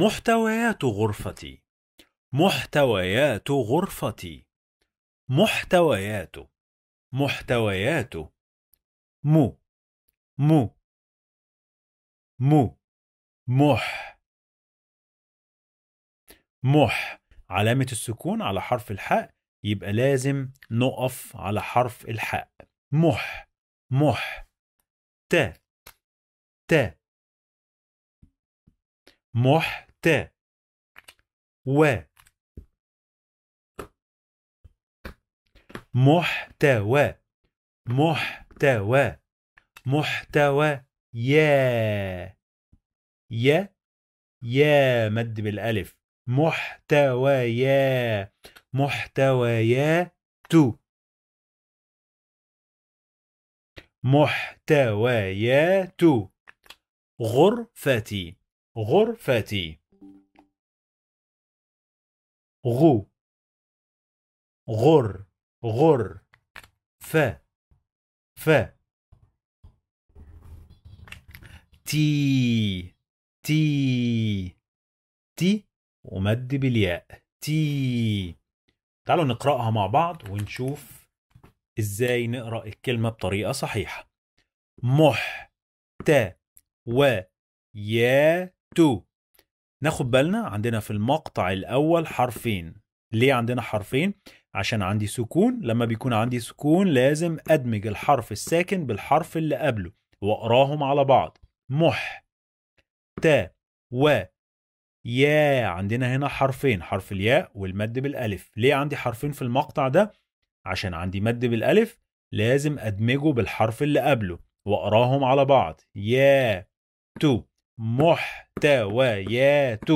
محتويات غرفتي محتويات غرفتي محتويات محتويات مو مو مو مح مح علامة السكون على حرف الحاء يبقى لازم نقف على حرف الحاء مح مح ت ت مح تا و محتوى محتوى محتوى يا يا يا مد بالالف محتوى محتوى يا تو غرفتي غرفتي غو غر غر ف ف تي تي تي ومد بالياء تي تعالوا نقراها مع بعض ونشوف ازاي نقرا الكلمه بطريقه صحيحه مح ت و يا تو ناخد بالنا عندنا في المقطع الاول حرفين ليه عندنا حرفين عشان عندي سكون لما بيكون عندي سكون لازم ادمج الحرف الساكن بالحرف اللي قبله واقراهم على بعض مح تا و يا عندنا هنا حرفين حرف الياء والمد بالالف ليه عندي حرفين في المقطع ده عشان عندي مد بالالف لازم ادمجه بالحرف اللي قبله واقراهم على بعض يا تو محتويات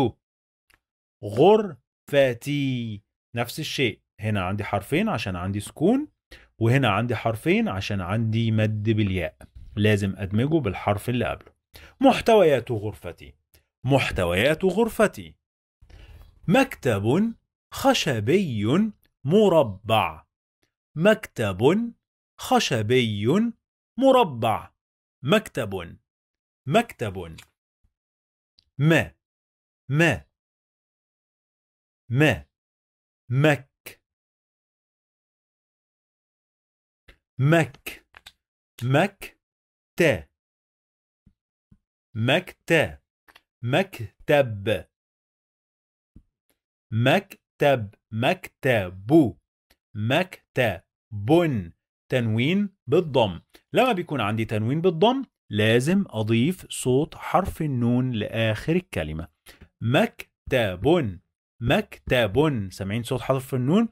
غرفتي نفس الشيء هنا عندي حرفين عشان عندي سكون وهنا عندي حرفين عشان عندي مد بالياء لازم أدمجه بالحرف اللي قبله محتويات غرفتي محتويات غرفتي مكتب خشبي مربع مكتب خشبي مربع مكتب مكتب ما ما ما مك مك مك تا مكتب مكتب مكتب مكتب مكتب تنوين بالضم لما بيكون عندي تنوين بالضم لازم أضيف صوت حرف النون لآخر الكلمة مكتب مكتب سامعين صوت حرف النون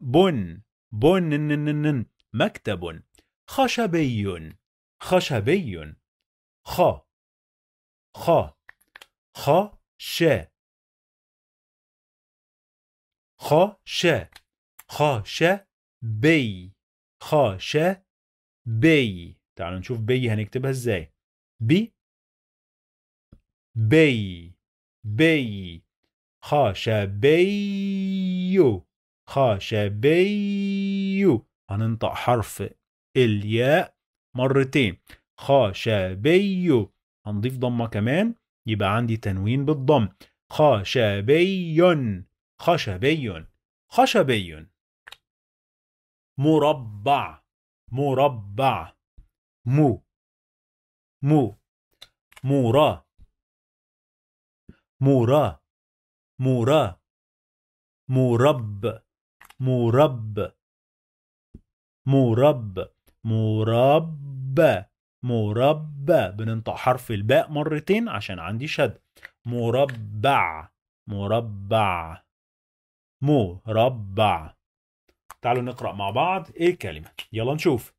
بن بن مكتب خشبي خشبي خ خ خ ش خ ش خ ش بي خ ش بي تعالوا نشوف بي هنكتبها ازاي بي بي بي خشبيو خشبيو هننطق حرف الياء مرتين خشبيو هنضيف ضمة كمان يبقى عندي تنوين بالضم خشبي خشبي خشبي مربع مربع مو مو مورا مورا مورا مرب مرب مرب مورب مربى بننطق حرف الباء مرتين عشان عندي شد مربع مربع مربع تعالوا نقرأ مع بعض ايه الكلمة يلا نشوف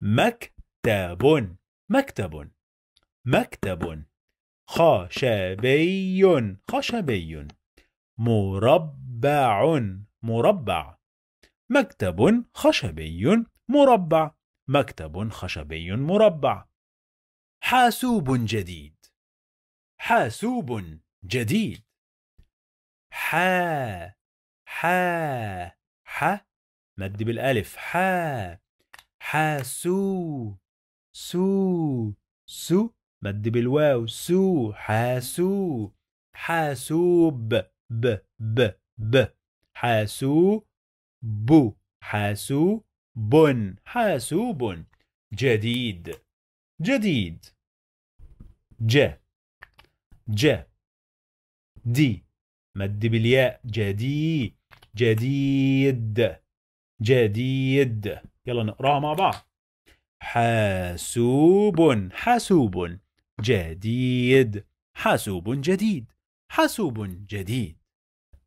مك مكتب مكتب مكتب خشبي خشبي مربع مربع مكتب خشبي مربع مكتب خشبي مربع حاسوب جديد حاسوب جديد ح ح ح مد بالالف ح حاسوب سو سو مد بالواو سو حاسو حاسوب ب ب ب حاسو بو حاسو بن حاسوب جديد جديد ج ج دي مد بالياء جدي جديد جديد يلا نقراها مع بعض حاسوب حاسوب جديد حاسوب جديد حاسوب جديد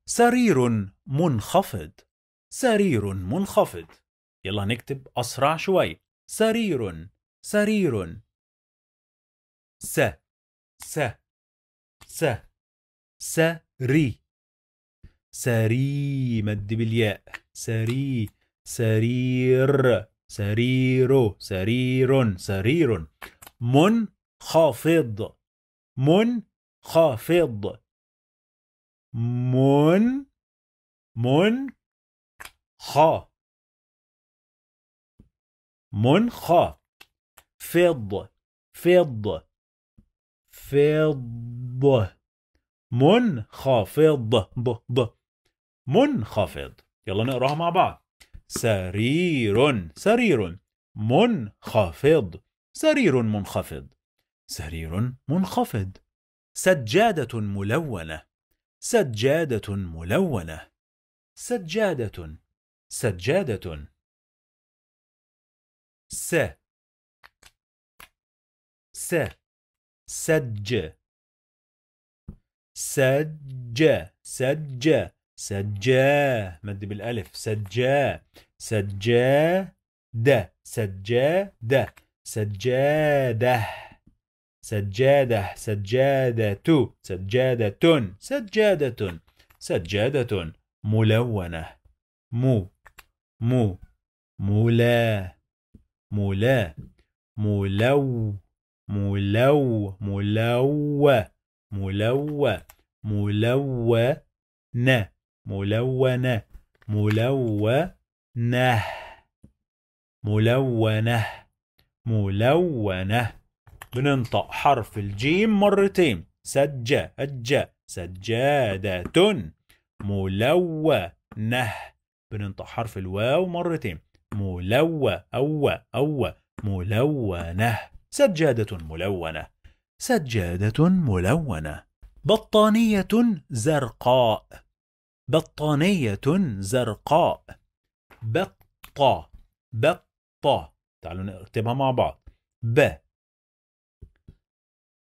سرير منخفض سرير منخفض يلا نكتب أسرع شوي سرير سرير س س س سري سري مد بالياء سري سرير سرير سرير سرير من خافض من من خا من خا فض فض فض خافض ب ب منخفض يلا نقراها مع بعض سرير سرير منخفض سرير منخفض سرير منخفض سجادة ملونة سجادة ملونة سجادة سجادة س س سج سج سج سجاه مد بالالف سجاه سجاه د سجاه سجاده سجاده سجادة سجادة سجادة سجادة ملونة مو مو ملا ملا ملو ملو ملو ملو ملونة ملونة ملونة ملونة ملونة بننطق حرف الجيم مرتين سجا أجا سجادة ملونة بننطق حرف الواو مرتين ملوى أو أو ملونة سجادة ملونة سجادة ملونة بطانية زرقاء بطانية زرقاء بطة بطة تعالوا نكتبها مع بعض ب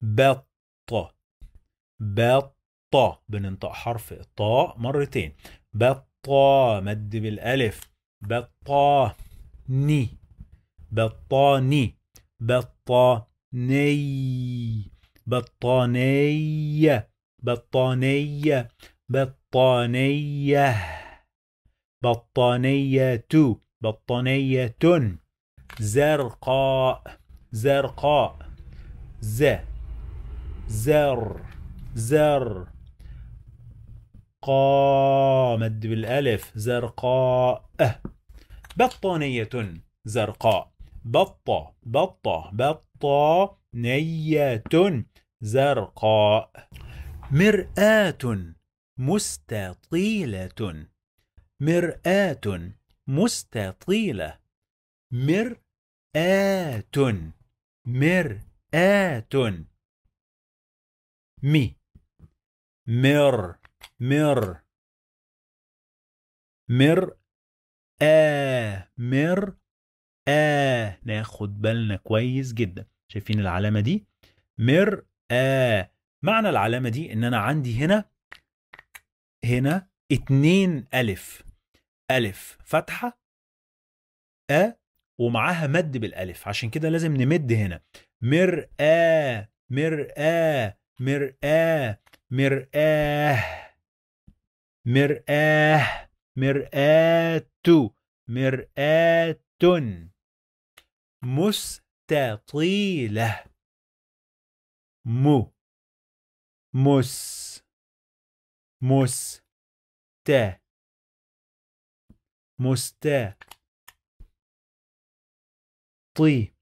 بطة بطة بننطق حرف الطاء مرتين بطة مد بالألف بطة ني بطاني بطاني بطانية بطانية بطانية بطانية بطانية بطانية زرقاء زرقاء ز زر زر قا مد بالالف زرقاء بطانية زرقاء بطة بطة بطانية زرقاء مرآة مستطيلة مرآة مستطيلة مرآة مرآة مي مر مر مر آ مر آ ناخد بالنا كويس جدا شايفين العلامة دي مر آ معنى العلامة دي ان انا عندي هنا هنا اتنين ألف ألف فتحة أ ومعاها مد بالألف عشان كده لازم نمد هنا مرآة مرآة مرآة مرآة مرآة مرآة مرآة مستطيلة مو مس مس مست مست طي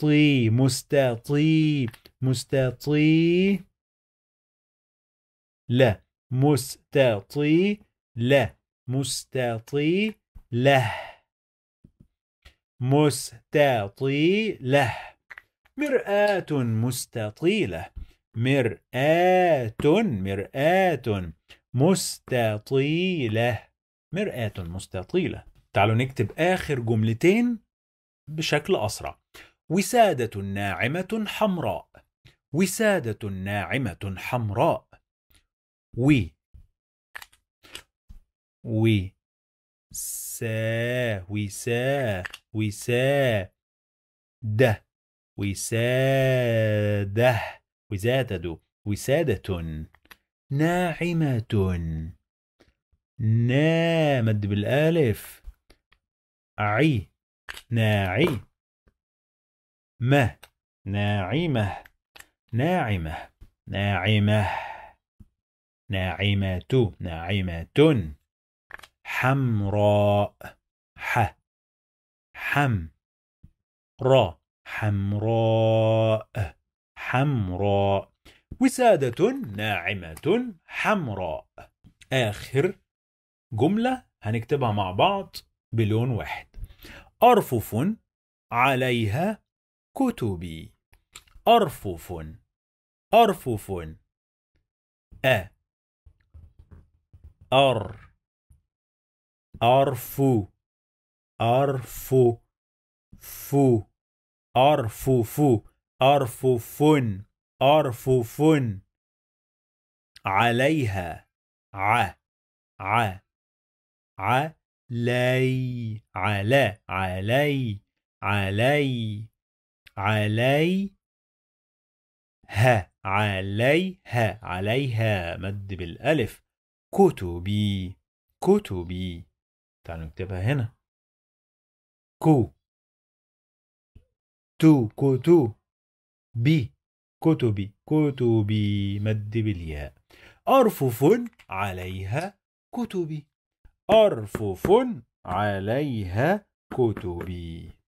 طي مستطيب مستطي لا مستطي لا مستطي له مستطي له مرآة مستطيلة مرآة مرآة مستطيلة مرآة مستطيلة تعالوا نكتب آخر جملتين بشكل أسرع وسادة ناعمة حمراء وسادة ناعمة حمراء و و سا وسا وسا ده وساده وزادة وسادة ناعمة نامد بالالف عي ناعي ما ناعمة ناعمة ناعمة ناعمة ناعمة حمراء ح حم را حمراء حمراء وسادة ناعمة حمراء آخر جملة هنكتبها مع بعض بلون واحد أرفف عليها كتبي أرفف أرفف أ أر أرفو أرفو فو أرفو فو أرفف أرفف عليها ع ع علي على علي علي علي ها عليها عليها مد بالألف كتبي كتبي تعالوا نكتبها هنا كو تو كتو ب كتبي كتبي مد بالياء أرفف عليها كتبي أرفف عليها كتبي